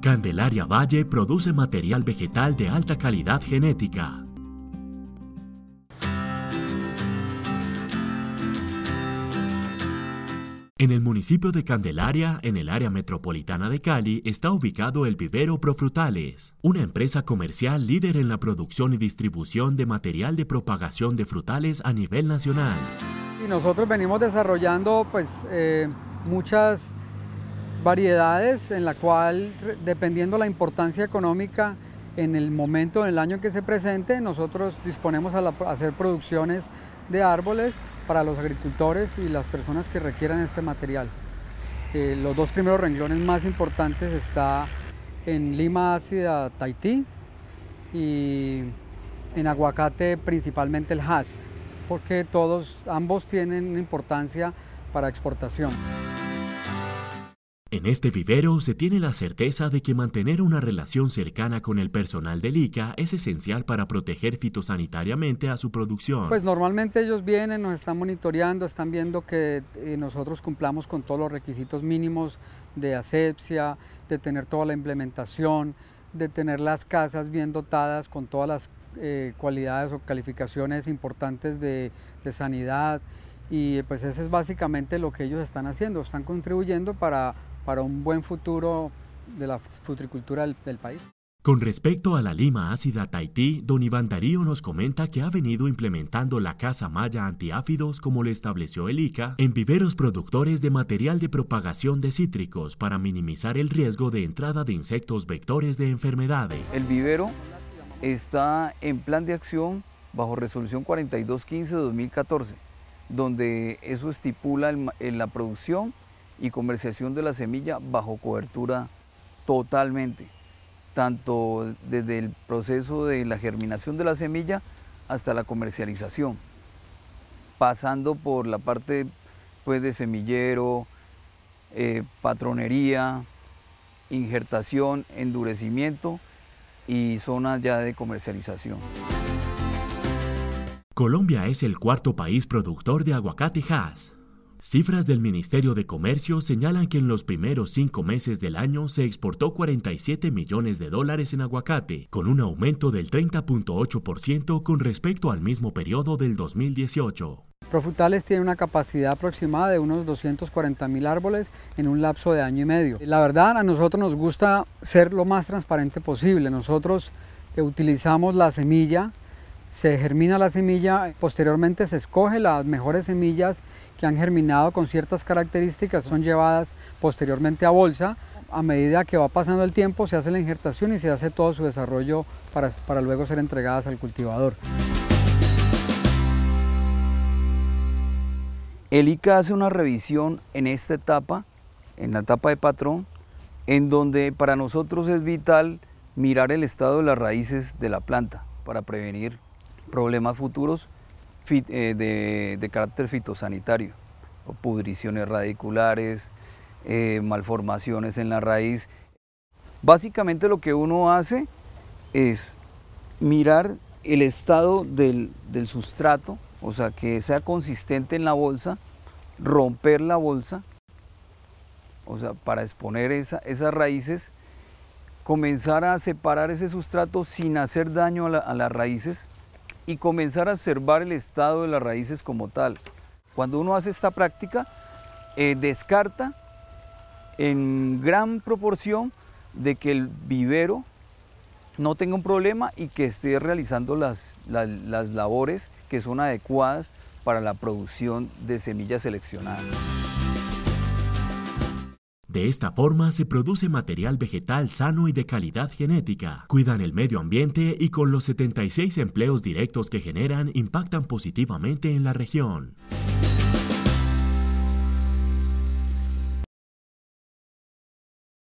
Candelaria Valle produce material vegetal de alta calidad genética. En el municipio de Candelaria, en el área metropolitana de Cali, está ubicado el vivero Profrutales, una empresa comercial líder en la producción y distribución de material de propagación de frutales a nivel nacional. Y nosotros venimos desarrollando pues, eh, muchas variedades en la cual, dependiendo la importancia económica en el momento del año que se presente, nosotros disponemos a, hacer producciones de árboles para los agricultores y las personas que requieran este material. Eh, los dos primeros renglones más importantes está en lima ácida Tahití y en aguacate principalmente el Hass, porque todos, ambos tienen importancia para exportación. En este vivero se tiene la certeza de que mantener una relación cercana con el personal del ICA es esencial para proteger fitosanitariamente a su producción. Pues normalmente ellos vienen, nos están monitoreando, están viendo que eh, nosotros cumplamos con todos los requisitos mínimos de asepsia, de tener toda la implementación, de tener las casas bien dotadas con todas las eh, cualidades o calificaciones importantes de, sanidad y eh, pues eso es básicamente lo que ellos están haciendo, están contribuyendo para para un buen futuro de la futricultura del, país. Con respecto a la lima ácida Tahití, don Iván Darío nos comenta que ha venido implementando la casa maya antiáfidos como le estableció el ICA en viveros productores de material de propagación de cítricos para minimizar el riesgo de entrada de insectos vectores de enfermedades. El vivero está en plan de acción bajo resolución 4215 2014, donde eso estipula en la producción y comercialización de la semilla bajo cobertura totalmente, tanto desde el proceso de la germinación de la semilla hasta la comercialización, pasando por la parte pues, de semillero, eh, patronería, injertación, endurecimiento y zonas ya de comercialización. Colombia es el cuarto país productor de aguacate haz. Cifras del Ministerio de Comercio señalan que en los primeros cinco meses del año se exportó 47 millones de dólares en aguacate, con un aumento del 30.8% con respecto al mismo periodo del 2018. Profutales tiene una capacidad aproximada de unos 240 mil árboles en un lapso de año y medio. La verdad, a nosotros nos gusta ser lo más transparente posible. Nosotros eh, utilizamos la semilla se germina la semilla, posteriormente se escoge las mejores semillas que han germinado con ciertas características, son llevadas posteriormente a bolsa. A medida que va pasando el tiempo se hace la injertación y se hace todo su desarrollo para, para luego ser entregadas al cultivador. El ICA hace una revisión en esta etapa, en la etapa de patrón, en donde para nosotros es vital mirar el estado de las raíces de la planta para prevenir problemas futuros eh, de, de, carácter fitosanitario, pudriciones radiculares, eh, malformaciones en la raíz. Básicamente lo que uno hace es mirar el estado del, sustrato, o sea, que sea consistente en la bolsa, romper la bolsa, o sea, para exponer esas raíces, comenzar a separar ese sustrato sin hacer daño a las raíces, y comenzar a observar el estado de las raíces como tal. Cuando uno hace esta práctica, eh, descarta en gran proporción de que el vivero no tenga un problema y que esté realizando las labores que son adecuadas para la producción de semillas seleccionadas. De esta forma se produce material vegetal sano y de calidad genética, cuidan el medio ambiente y con los 76 empleos directos que generan impactan positivamente en la región.